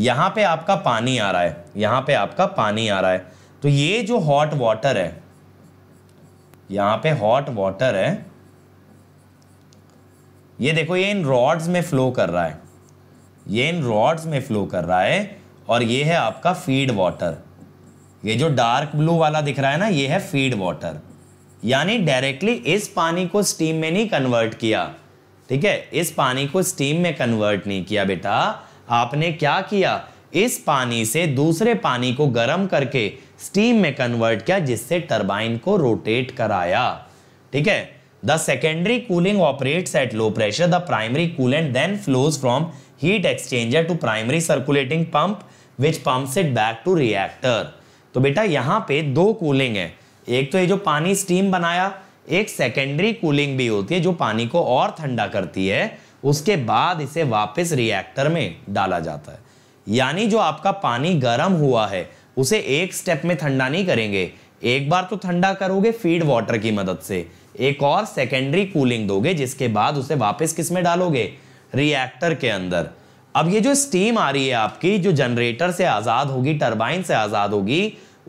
यहां पे आपका पानी आ रहा है यहां पे आपका पानी आ रहा है तो ये जो हॉट वाटर है यहां पे हॉट वाटर है ये देखो ये इन रॉड्स में फ्लो कर रहा है ये इन रॉड्स में फ्लो कर रहा है और ये है आपका फीड वाटर ये जो डार्क ब्लू वाला दिख रहा है ना ये है फीड वाटर यानी डायरेक्टली इस पानी को स्टीम में नहीं कन्वर्ट किया ठीक है इस पानी को स्टीम में कन्वर्ट नहीं किया बेटा आपने क्या किया इस पानी से दूसरे पानी को गर्म करके स्टीम में कन्वर्ट किया जिससे टरबाइन को रोटेट कराया ठीक है the secondary cooling operates at low pressure the primary coolant then flows from heat exchanger to primary circulating pump which pumps it back to reactor तो बेटा यहाँ पे दो कूलिंग है एक तो ये जो पानी स्टीम बनाया एक सेकेंडरी कूलिंग भी होती है जो पानी को और ठंडा करती है उसके बाद इसे वापस रिएक्टर में डाला जाता है यानी जो आपका पानी गर्म हुआ है उसे एक स्टेप में ठंडा नहीं करेंगे एक बार तो ठंडा करोगे फीड वाटर की मदद से एक और सेकेंडरी कूलिंग दोगे जिसके बाद उसे वापस किस में डालोगे रिएक्टर के अंदर अब ये जो स्टीम आ रही है आपकी जो जनरेटर से आजाद होगी टरबाइन से आजाद होगी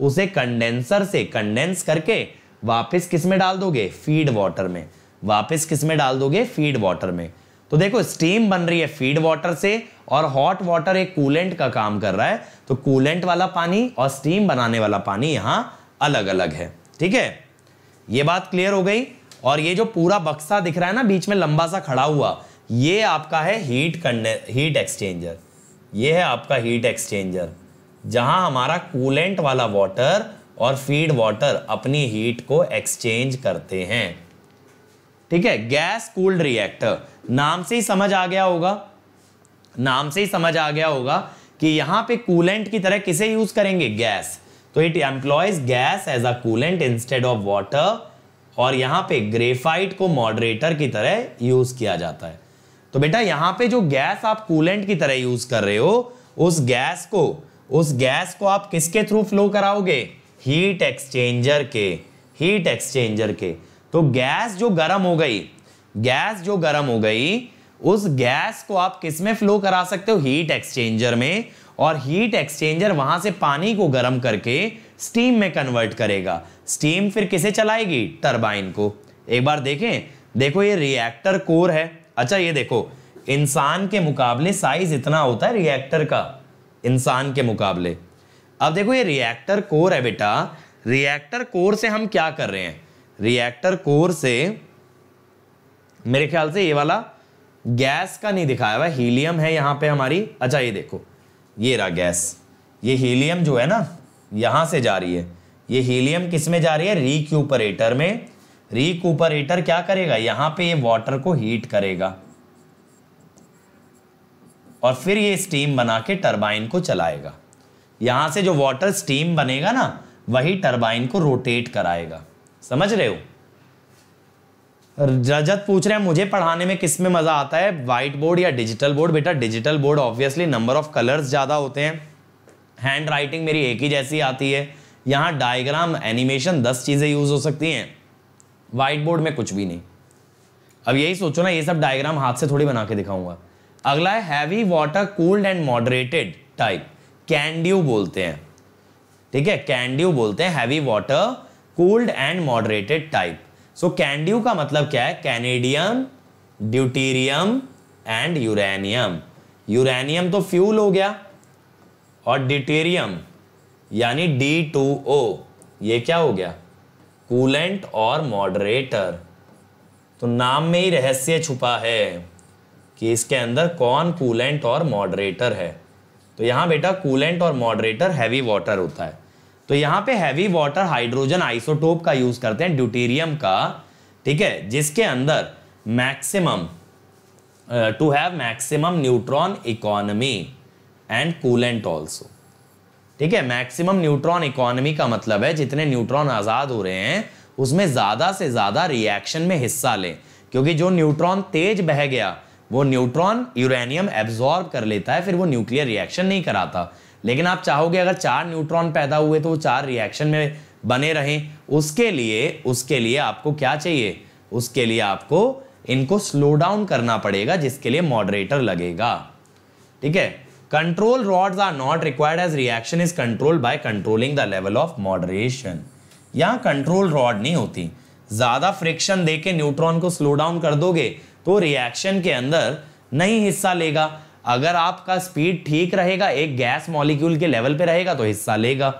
उसे कंडेंसर से कंडेंस करके वापस किस में डाल दोगे फीड वाटर में वापस किस में डाल दोगे फीड वाटर में तो देखो स्टीम बन रही है फीड वाटर से और हॉट वाटर एक कूलेंट का काम कर रहा है तो कूलेंट वाला पानी और स्टीम बनाने वाला पानी यहां अलग अलग है ठीक है ये बात क्लियर हो गई और ये जो पूरा बक्सा दिख रहा है ना बीच में लंबा सा खड़ा हुआ ये आपका है हीट कंड हीट एक्सचेंजर ये है आपका हीट एक्सचेंजर जहां हमारा कूलेंट वाला वाटर और फीड वाटर अपनी हीट को एक्सचेंज करते हैं ठीक है गैस कूल्ड रिएक्टर नाम से ही समझ आ गया होगा नाम से ही समझ आ गया होगा कि यहां पे कूलेंट की तरह किसे यूज करेंगे गैस तो it employs gas as a coolant instead of water और यहां पे ग्रेफाइट को मॉडरेटर की तरह यूज किया जाता है तो बेटा यहां पे जो गैस आप कूलेंट की तरह यूज कर रहे हो उस गैस को उस गैस को आप किसके थ्रू फ्लो कराओगे हीट एक्सचेंजर के हीट एक्सचेंजर के तो गैस जो गर्म हो गई गैस जो गर्म हो गई उस गैस को आप किस में फ्लो करा सकते हो हीट एक्सचेंजर में और हीट एक्सचेंजर वहां से पानी को गर्म करके स्टीम में कन्वर्ट करेगा स्टीम फिर किसे चलाएगी टरबाइन को एक बार देखें देखो ये रिएक्टर कोर है अच्छा ये देखो इंसान के मुकाबले साइज इतना होता है रिएक्टर का इंसान के मुकाबले अब देखो ये रिएक्टर कोर है बेटा रिएक्टर कोर से हम क्या कर रहे हैं रिएक्टर कोर से मेरे ख्याल से ये वाला गैस का नहीं दिखाया हुआ हीलियम है यहां पे हमारी अच्छा ये देखो ये रहा गैस ये हीलियम जो है ना यहां से जा रही है ये हीलियम किस में जा रही है रिक्यूपरेटर में रिकूपरेटर क्या करेगा यहाँ पे ये वाटर को हीट करेगा और फिर ये स्टीम बना के टर्बाइन को चलाएगा यहाँ से जो वाटर स्टीम बनेगा ना वही टर्बाइन को रोटेट कराएगा समझ रहे हो रजत पूछ रहे हैं मुझे पढ़ाने में किस में मज़ा आता है वाइट बोर्ड या डिजिटल बोर्ड बेटा digital board obviously number of colours ज़्यादा होते हैं हैंड राइटिंग मेरी एक ही जैसी आती है यहाँ डायग्राम एनिमेशन दस चीज़ें यूज़ हो सकती हैं वाइट बोर्ड में कुछ भी नहीं अब यही सोचो ना ये सब डायग्राम हाथ से थोड़ी बना के दिखाऊंगा अगला heavy water cooled and moderated type CANDU बोलते हैं ठीक है कैंड्यू बोलते हैं heavy water cooled and moderated type so CANDU का मतलब क्या है Canadian deuterium and uranium uranium तो फ्यूल हो गया और ड्यूटेरियम यानी डी टू ओ ये क्या हो गया कूलेंट और मॉडरेटर तो नाम में ही रहस्य छुपा है कि इसके अंदर कौन कूलेंट और मॉडरेटर है तो यहाँ बेटा कूलेंट और मॉडरेटर हैवी वाटर होता है तो यहाँ पे हैवी वाटर हाइड्रोजन आइसोटोप का यूज़ करते हैं ड्यूटीरियम का ठीक है जिसके अंदर maximum to have maximum neutron economy and coolant also ठीक है मैक्सिमम न्यूट्रॉन इकोनॉमी का मतलब है जितने न्यूट्रॉन आज़ाद हो रहे हैं उसमें ज़्यादा से ज़्यादा रिएक्शन में हिस्सा लें क्योंकि जो न्यूट्रॉन तेज बह गया वो न्यूट्रॉन यूरेनियम एब्जॉर्ब कर लेता है फिर वो न्यूक्लियर रिएक्शन नहीं कराता लेकिन आप चाहोगे अगर चार न्यूट्रॉन पैदा हुए तो वो चार रिएक्शन में बने रहें उसके लिए उसके लिए आपको क्या चाहिए उसके लिए आपको इनको स्लो डाउन करना पड़ेगा जिसके लिए मॉडरेटर लगेगा ठीक है control rod are not required as reaction is controlled by controlling the level of moderation यहाँ कंट्रोल रॉड नहीं होती ज़्यादा फ्रिक्शन दे के न्यूट्रॉन को स्लो डाउन कर दोगे तो रिएक्शन के अंदर नहीं हिस्सा लेगा अगर आपका स्पीड ठीक रहेगा एक गैस मॉलिक्यूल के लेवल पे रहेगा तो हिस्सा लेगा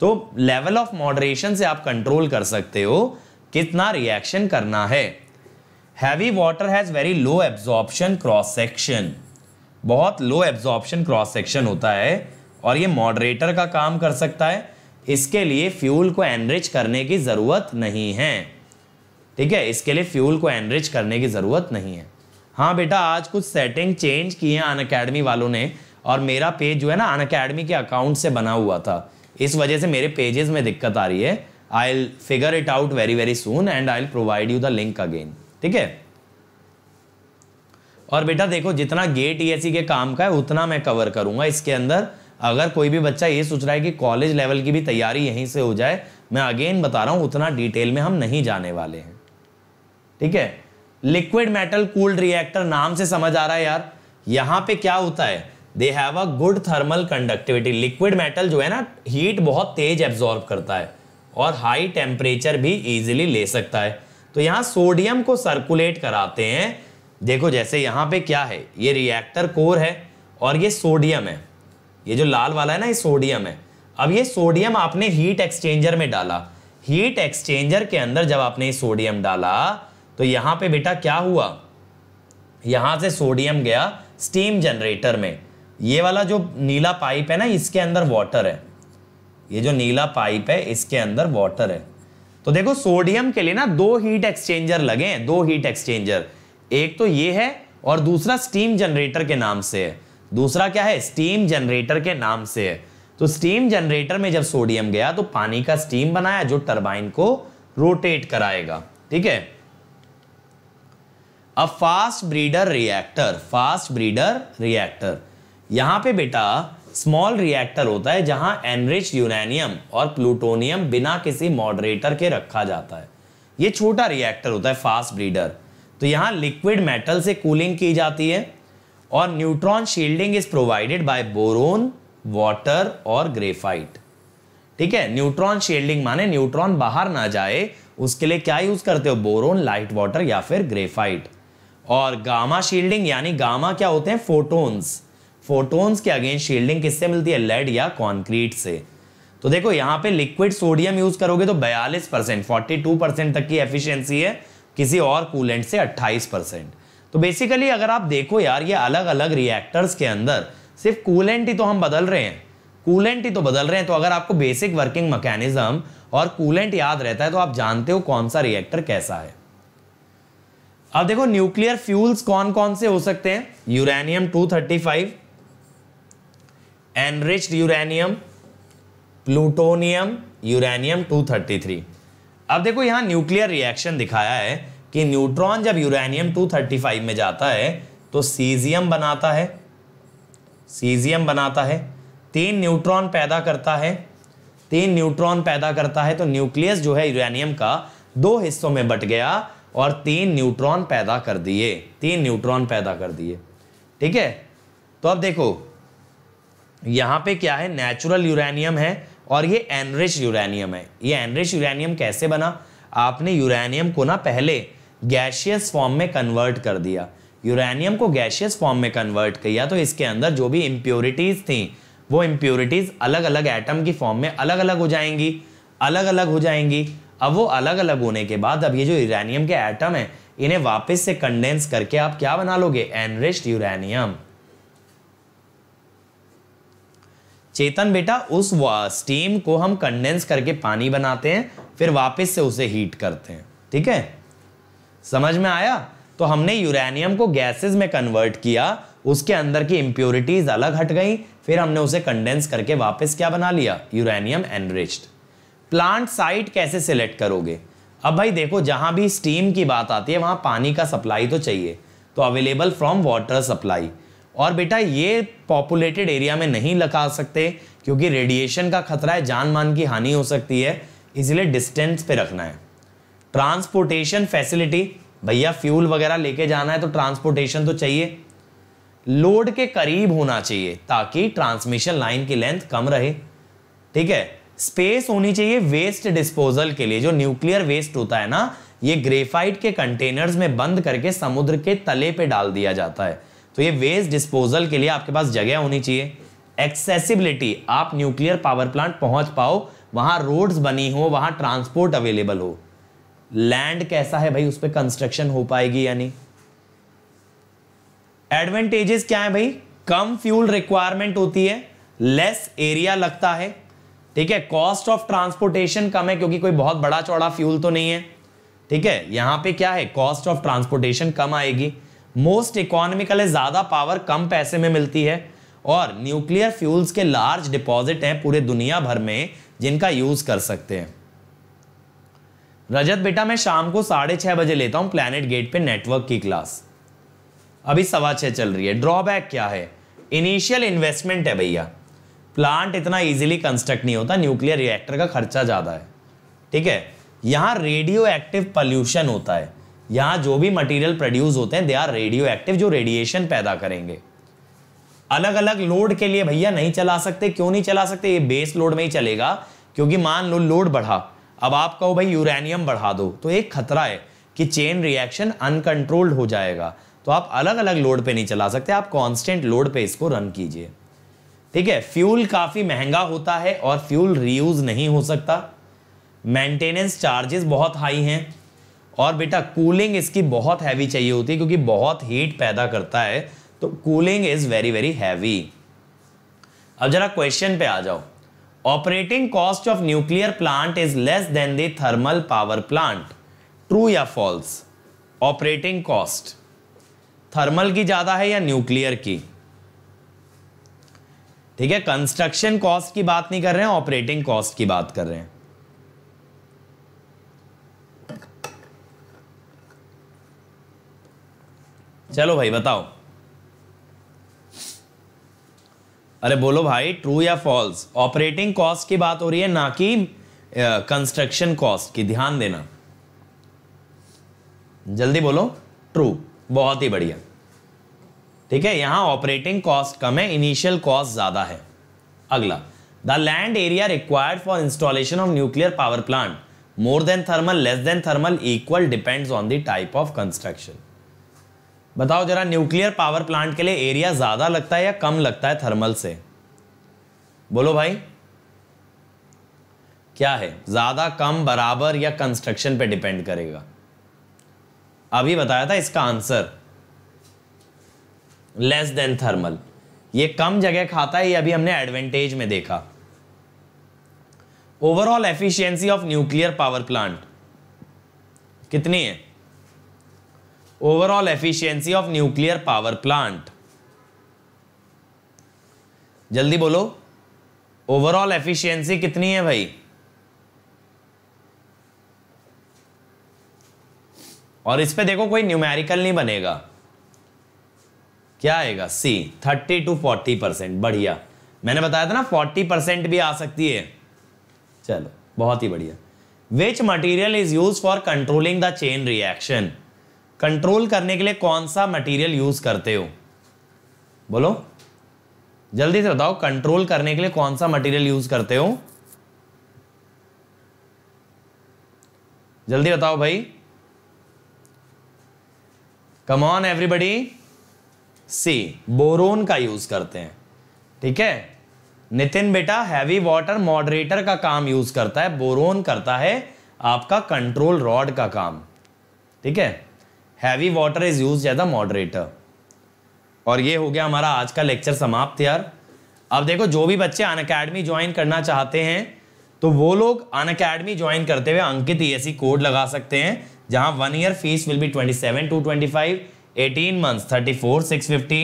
तो लेवल ऑफ मॉडरेशन से आप कंट्रोल कर सकते हो कितना रिएक्शन करना है heavy water has very low absorption cross section बहुत लो एब्जॉर्प्शन क्रॉस सेक्शन होता है और ये मॉडरेटर का काम कर सकता है इसके लिए फ्यूल को एनरिच करने की ज़रूरत नहीं है ठीक है इसके लिए फ्यूल को एनरिच करने की ज़रूरत नहीं है हाँ बेटा आज कुछ सेटिंग चेंज की है अन अकेडमी वालों ने और मेरा पेज जो है ना अन अकेडमी के अकाउंट से बना हुआ था इस वजह से मेरे पेजेस में दिक्कत आ रही है I will figure it out very very soon and I will provide you the link again ठीक है और बेटा देखो जितना गेट ई e के काम का है उतना मैं कवर करूंगा इसके अंदर अगर कोई भी बच्चा ये सोच रहा है कि कॉलेज लेवल की भी तैयारी यहीं से हो जाए मैं अगेन बता रहा हूँ उतना डिटेल में हम नहीं जाने वाले हैं ठीक है लिक्विड मेटल कूल्ड रिएक्टर नाम से समझ आ रहा है यार यहाँ पे क्या होता है they have a good thermal conductivity liquid metal जो है ना हीट बहुत तेज एब्जॉर्ब करता है और हाई टेम्परेचर भी इजिली ले सकता है तो यहाँ सोडियम को सर्कुलेट कराते हैं देखो जैसे यहाँ पे क्या है ये रिएक्टर कोर है और ये सोडियम है ये जो लाल वाला है ना ये सोडियम है अब ये सोडियम आपने हीट एक्सचेंजर में डाला हीट एक्सचेंजर के अंदर जब आपने ये सोडियम डाला तो यहाँ पे बेटा क्या हुआ यहाँ से सोडियम गया स्टीम जनरेटर में ये वाला जो नीला पाइप है ना इसके अंदर वाटर है ये जो नीला पाइप है इसके अंदर वाटर है तो देखो सोडियम के लिए ना दो हीट एक्सचेंजर लगे हैं दो हीट एक्सचेंजर एक तो ये है और दूसरा स्टीम जनरेटर के नाम से है दूसरा क्या है स्टीम जनरेटर के नाम से है तो स्टीम जनरेटर में जब सोडियम गया तो पानी का स्टीम बनाया जो टर्बाइन को रोटेट कराएगा ठीक है अब fast breeder reactor fast breeder reactor यहां पे बेटा स्मॉल रिएक्टर होता है जहां एनरिच यूरेनियम और प्लूटोनियम बिना किसी मॉडरेटर के रखा जाता है ये छोटा रिएक्टर होता है फास्ट ब्रीडर तो यहाँ लिक्विड मेटल से कूलिंग की जाती है और neutron shielding is provided by boron water और ग्रेफाइट ठीक है न्यूट्रॉन शील्डिंग माने न्यूट्रॉन बाहर ना जाए उसके लिए क्या यूज करते हो बोरोन लाइट वाटर या फिर ग्रेफाइट और गामा शील्डिंग यानी गामा क्या होते हैं फोटोन्स फोटोन्स के अगेंस्ट शील्डिंग किससे मिलती है लेड या कॉन्क्रीट से तो देखो यहाँ पे लिक्विड सोडियम यूज करोगे तो बयालीस परसेंट फोर्टी टू परसेंट तक की एफिशिएंसी है किसी और कूलेंट से 28 परसेंट तो बेसिकली अगर आप देखो यार ये अलग अलग रिएक्टर्स के अंदर सिर्फ कूलेंट ही तो हम बदल रहे हैं कूलेंट ही तो बदल रहे हैं तो अगर आपको बेसिक वर्किंग मैकेनिज्म और कूलेंट याद रहता है तो आप जानते हो कौन सा रिएक्टर कैसा है अब देखो न्यूक्लियर फ्यूल्स कौन कौन से हो सकते हैं uranium 235 enriched uranium plutonium uranium three अब देखो यहाँ न्यूक्लियर रिएक्शन दिखाया है कि न्यूट्रॉन जब यूरेनियम 235 में जाता है तो सीजियम बनाता है सीजियम बनाता है तीन न्यूट्रॉन पैदा करता है तीन न्यूट्रॉन पैदा करता है तो न्यूक्लियस जो है यूरेनियम का दो हिस्सों में बट गया और तीन न्यूट्रॉन पैदा कर दिए तीन न्यूट्रॉन पैदा कर दिए ठीक है तो अब देखो यहां पे क्या है नेचुरल यूरेनियम है और ये एनरिच यूरेनियम है ये एनरिच यूरेनियम कैसे बना आपने यूरेनियम को ना पहले गैशियस फॉर्म में कन्वर्ट कर दिया यूरेनियम को गैशियस फॉर्म में कन्वर्ट किया तो इसके अंदर जो भी इम्प्योरिटीज़ थी वो इम्प्योरिटीज़ अलग अलग एटम की फॉर्म में अलग अलग हो जाएंगी अलग अलग हो जाएंगी अब वो अलग अलग होने के बाद अब ये जो यूरेनियम के एटम हैं इन्हें वापस से कंडेंस करके आप क्या बना लोगे एनरिच्ड यूरेनियम चेतन बेटा उस स्टीम को हम कंडेंस करके पानी बनाते हैं फिर वापस से उसे हीट करते हैं ठीक है समझ में आया तो हमने यूरेनियम को गैसेस में कन्वर्ट किया उसके अंदर की इम्प्योरिटीज अलग हट गई फिर हमने उसे कंडेंस करके वापस क्या बना लिया यूरेनियम एनरिच्ड प्लांट साइट कैसे सिलेक्ट करोगे अब भाई देखो जहां भी स्टीम की बात आती है वहां पानी का सप्लाई तो चाहिए तो अवेलेबल फ्रॉम वाटर सप्लाई और बेटा ये पॉपुलेटेड एरिया में नहीं लगा सकते क्योंकि रेडिएशन का खतरा है जान मान की हानि हो सकती है इसलिए डिस्टेंस पे रखना है ट्रांसपोर्टेशन फैसिलिटी भैया फ्यूल वगैरह लेके जाना है तो ट्रांसपोर्टेशन तो चाहिए लोड के करीब होना चाहिए ताकि ट्रांसमिशन लाइन की लेंथ कम रहे ठीक है स्पेस होनी चाहिए वेस्ट डिस्पोजल के लिए जो न्यूक्लियर वेस्ट होता है ना ये ग्रेफाइट के कंटेनर्स में बंद करके समुद्र के तले पे डाल दिया जाता है तो ये वेस्ट डिस्पोजल के लिए आपके पास जगह होनी चाहिए एक्सेसिबिलिटी आप न्यूक्लियर पावर प्लांट पहुंच पाओ वहां रोड्स बनी हो वहां ट्रांसपोर्ट अवेलेबल हो लैंड कैसा है भाई उस पर कंस्ट्रक्शन हो पाएगी यानी एडवांटेजेस क्या है भाई कम फ्यूल रिक्वायरमेंट होती है लेस एरिया लगता है ठीक है कॉस्ट ऑफ ट्रांसपोर्टेशन कम है क्योंकि कोई बहुत बड़ा चौड़ा फ्यूल तो नहीं है ठीक है यहां पे क्या है कॉस्ट ऑफ ट्रांसपोर्टेशन कम आएगी मोस्ट इकोनॉमिकल है ज़्यादा पावर कम पैसे में मिलती है और न्यूक्लियर फ्यूल्स के लार्ज डिपॉजिट हैं पूरे दुनिया भर में जिनका यूज कर सकते हैं रजत बेटा मैं शाम को साढ़े छः बजे लेता हूँ प्लानट गेट पे नेटवर्क की क्लास अभी सवा छः चल रही है ड्रॉबैक क्या है इनिशियल इन्वेस्टमेंट है भैया प्लांट इतना इजीली कंस्ट्रक्ट नहीं होता न्यूक्लियर रिएक्टर का खर्चा ज़्यादा है ठीक है यहाँ रेडियो एक्टिव पॉल्यूशन होता है यहाँ जो भी मटेरियल प्रोड्यूस होते हैं दे आर रेडियो एक्टिव जो रेडिएशन पैदा करेंगे अलग अलग लोड के लिए भैया नहीं चला सकते क्यों नहीं चला सकते ये बेस लोड में ही चलेगा क्योंकि मान लो लोड बढ़ा अब आप कहो भाई यूरेनियम बढ़ा दो तो एक खतरा है कि चेन रिएक्शन अनकंट्रोल्ड हो जाएगा तो आप अलग अलग लोड पे नहीं चला सकते आप कांस्टेंट लोड पे इसको रन कीजिए ठीक है फ्यूल काफ़ी महंगा होता है और फ्यूल रीयूज नहीं हो सकता मेंटेनेंस चार्जेस बहुत हाई हैं और बेटा कूलिंग इसकी बहुत हैवी चाहिए होती है क्योंकि बहुत हीट पैदा करता है तो cooling is very very heavy अब जरा क्वेश्चन पे आ जाओ operating cost of nuclear plant is less than the thermal power plant true या फॉल्स ऑपरेटिंग कॉस्ट थर्मल की ज़्यादा है या न्यूक्लियर की ठीक है कंस्ट्रक्शन कॉस्ट की बात नहीं कर रहे हैं ऑपरेटिंग कॉस्ट की बात कर रहे हैं चलो भाई बताओ अरे बोलो भाई ट्रू या फॉल्स ऑपरेटिंग कॉस्ट की बात हो रही है ना कि कंस्ट्रक्शन कॉस्ट की ध्यान देना जल्दी बोलो ट्रू बहुत ही बढ़िया ठीक है यहां ऑपरेटिंग कॉस्ट कम है इनिशियल कॉस्ट ज्यादा है अगला the land area required for installation of nuclear power plant more than thermal less than thermal equal depends on the type of construction बताओ जरा न्यूक्लियर पावर प्लांट के लिए एरिया ज़्यादा लगता है या कम लगता है थर्मल से बोलो भाई क्या है ज़्यादा कम बराबर या कंस्ट्रक्शन पे डिपेंड करेगा अभी बताया था इसका आंसर लेस देन थर्मल ये कम जगह खाता है ये अभी हमने एडवांटेज में देखा overall efficiency of nuclear power plant कितनी है overall efficiency of nuclear power plant जल्दी बोलो ओवरऑल एफिशिएंसी कितनी है भाई और इस पे देखो कोई न्यूमेरिकल नहीं बनेगा क्या आएगा see thirty two forty percent बढ़िया मैंने बताया था ना फोर्टी परसेंट भी आ सकती है चलो बहुत ही बढ़िया which material is use for controlling the chain reaction control करने के लिए कौन सा मटेरियल यूज करते हो बोलो जल्दी से बताओ कंट्रोल करने के लिए कौन सा मटेरियल यूज करते हो जल्दी बताओ भाई come on everybody see boron का यूज करते हैं ठीक है नितिन बेटा हैवी वाटर मॉडरेटर का काम यूज करता है बोरोन करता है आपका कंट्रोल रॉड का काम ठीक है heavy water is use as a moderator और ये हो गया हमारा आज का लेक्चर समाप्त यार अब देखो जो भी बच्चे अन अकेडमी ज्वाइन करना चाहते हैं तो वो लोग अन अकेडमी ज्वाइन करते हुए Ankit E e code e लगा सकते हैं जहां one year fees will be twenty seven two twenty five eighteen month thirty four six fifty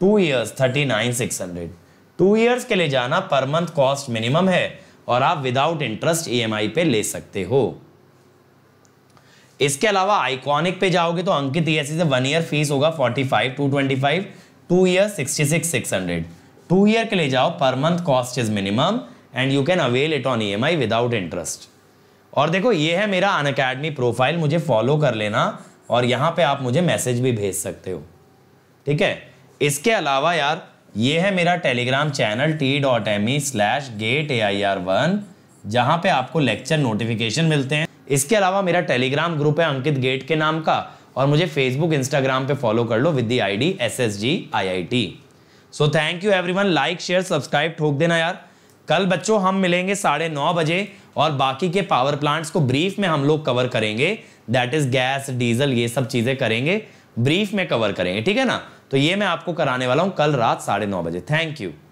two years thirty nine six hundred two years के लिए जाना पर मंथ कॉस्ट मिनिमम है और आप विदाउट इंटरेस्ट ई पे ले सकते हो इसके अलावा आइकॉनिक पे जाओगे तो अंकित ईएससी से वन ईयर फीस होगा forty five two twenty five two year sixty six six hundred two year के लिए जाओ per month cost is minimum and you can avail it on E without interest और देखो ये है मेरा अन अकेडमी प्रोफाइल मुझे फॉलो कर लेना और यहाँ पे आप मुझे मैसेज भी भेज सकते हो ठीक है इसके अलावा यार ये है मेरा Telegram channel t dot m e slash get A I R one जहाँ पे आपको लेक्चर नोटिफिकेशन मिलते हैं इसके अलावा मेरा टेलीग्राम ग्रुप है अंकित गेट के नाम का और मुझे फेसबुक इंस्टाग्राम पे फॉलो कर लो with the I D S S G I I T so thank you everyone like share subscribe ठोक देना यार कल बच्चों हम मिलेंगे साढ़े नौ बजे और बाकी के पावर प्लांट्स को ब्रीफ में हम लोग कवर करेंगे दैट इज गैस डीजल ये सब चीज़ें करेंगे ब्रीफ में कवर करेंगे ठीक है ना तो ये मैं आपको कराने वाला हूँ कल रात साढ़े नौ बजे थैंक यू